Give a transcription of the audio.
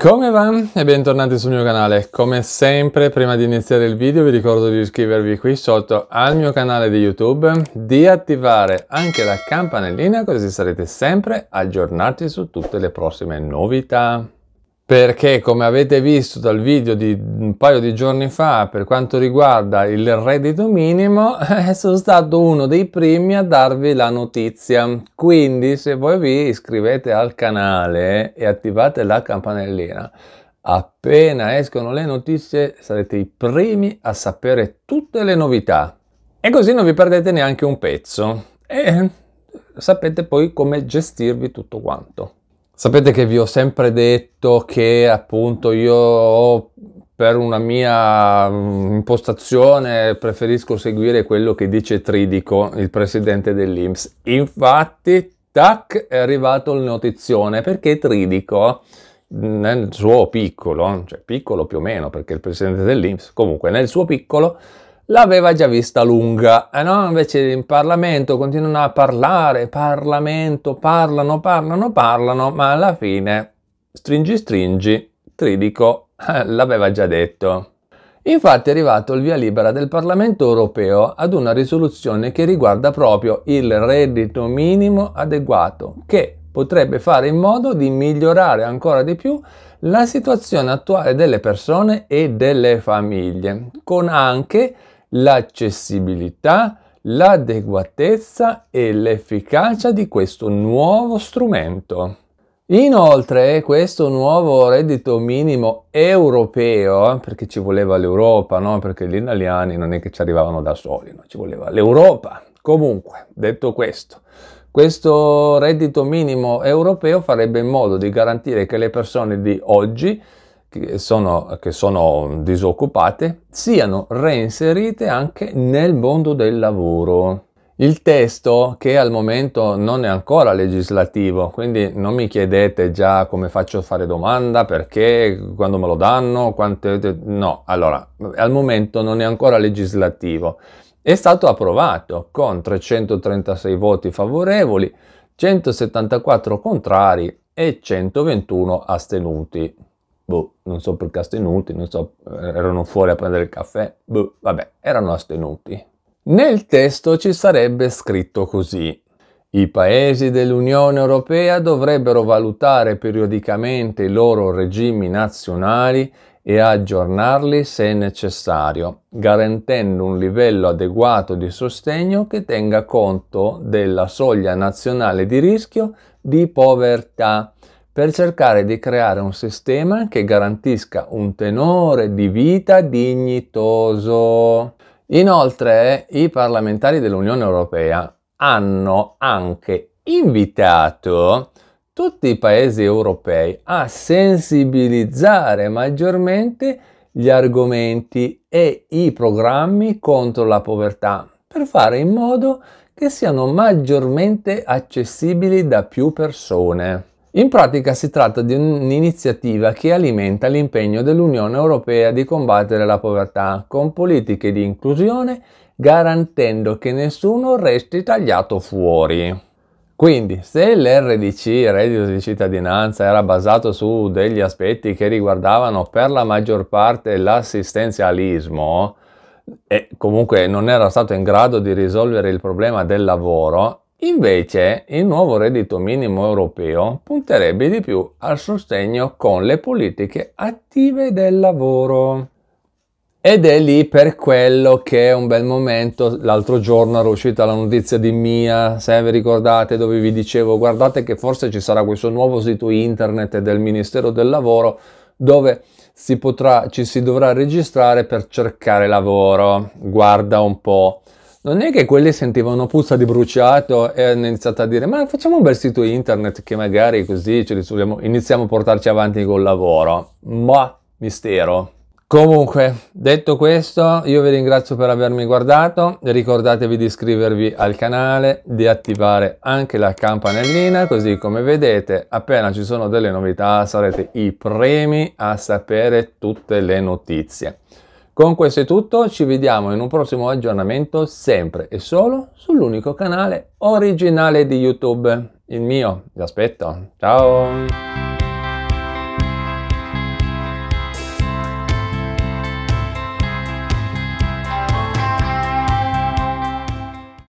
Come va? E bentornati sul mio canale. Come sempre, prima di iniziare il video vi ricordo di iscrivervi qui sotto al mio canale di YouTube, di attivare anche la campanellina così sarete sempre aggiornati su tutte le prossime novità perché come avete visto dal video di un paio di giorni fa per quanto riguarda il reddito minimo eh, sono stato uno dei primi a darvi la notizia quindi se voi vi iscrivete al canale e attivate la campanellina appena escono le notizie sarete i primi a sapere tutte le novità e così non vi perdete neanche un pezzo e eh, sapete poi come gestirvi tutto quanto Sapete che vi ho sempre detto che appunto io per una mia mm, impostazione preferisco seguire quello che dice Tridico, il presidente dell'Inps. Infatti, tac, è arrivato il notizione perché Tridico mm, nel suo piccolo, cioè piccolo più o meno perché il presidente dell'Inps, comunque nel suo piccolo l'aveva già vista lunga, eh no? invece in Parlamento continuano a parlare, Parlamento, parlano, parlano, parlano, ma alla fine, stringi, stringi, Tridico eh, l'aveva già detto. Infatti è arrivato il via libera del Parlamento europeo ad una risoluzione che riguarda proprio il reddito minimo adeguato, che potrebbe fare in modo di migliorare ancora di più la situazione attuale delle persone e delle famiglie, con anche l'accessibilità, l'adeguatezza e l'efficacia di questo nuovo strumento. Inoltre questo nuovo reddito minimo europeo, perché ci voleva l'Europa, no? perché gli italiani non è che ci arrivavano da soli, no? ci voleva l'Europa. Comunque, detto questo, questo reddito minimo europeo farebbe in modo di garantire che le persone di oggi che sono, che sono disoccupate siano reinserite anche nel mondo del lavoro. Il testo che al momento non è ancora legislativo, quindi non mi chiedete già come faccio a fare domanda, perché, quando me lo danno, quante... No, allora, al momento non è ancora legislativo. È stato approvato con 336 voti favorevoli, 174 contrari e 121 astenuti boh, non so perché astenuti, non so, eh, erano fuori a prendere il caffè, boh, vabbè, erano astenuti. Nel testo ci sarebbe scritto così. I paesi dell'Unione Europea dovrebbero valutare periodicamente i loro regimi nazionali e aggiornarli se necessario, garantendo un livello adeguato di sostegno che tenga conto della soglia nazionale di rischio di povertà per cercare di creare un sistema che garantisca un tenore di vita dignitoso. Inoltre i parlamentari dell'Unione Europea hanno anche invitato tutti i paesi europei a sensibilizzare maggiormente gli argomenti e i programmi contro la povertà per fare in modo che siano maggiormente accessibili da più persone. In pratica si tratta di un'iniziativa che alimenta l'impegno dell'Unione Europea di combattere la povertà con politiche di inclusione garantendo che nessuno resti tagliato fuori. Quindi, se l'RDC, reddito di cittadinanza, era basato su degli aspetti che riguardavano per la maggior parte l'assistenzialismo e comunque non era stato in grado di risolvere il problema del lavoro, Invece il nuovo reddito minimo europeo punterebbe di più al sostegno con le politiche attive del lavoro. Ed è lì per quello che è un bel momento. L'altro giorno era uscita la notizia di Mia, se vi ricordate, dove vi dicevo guardate che forse ci sarà questo nuovo sito internet del Ministero del Lavoro dove si potrà, ci si dovrà registrare per cercare lavoro. Guarda un po' non è che quelli sentivano puzza di bruciato e hanno iniziato a dire ma facciamo un bel sito internet che magari così risolviamo, iniziamo a portarci avanti col lavoro. Ma boh, mistero. Comunque, detto questo, io vi ringrazio per avermi guardato, ricordatevi di iscrivervi al canale, di attivare anche la campanellina, così come vedete appena ci sono delle novità sarete i primi a sapere tutte le notizie. Con questo è tutto, ci vediamo in un prossimo aggiornamento sempre e solo sull'unico canale originale di YouTube, il mio. Vi aspetto. Ciao!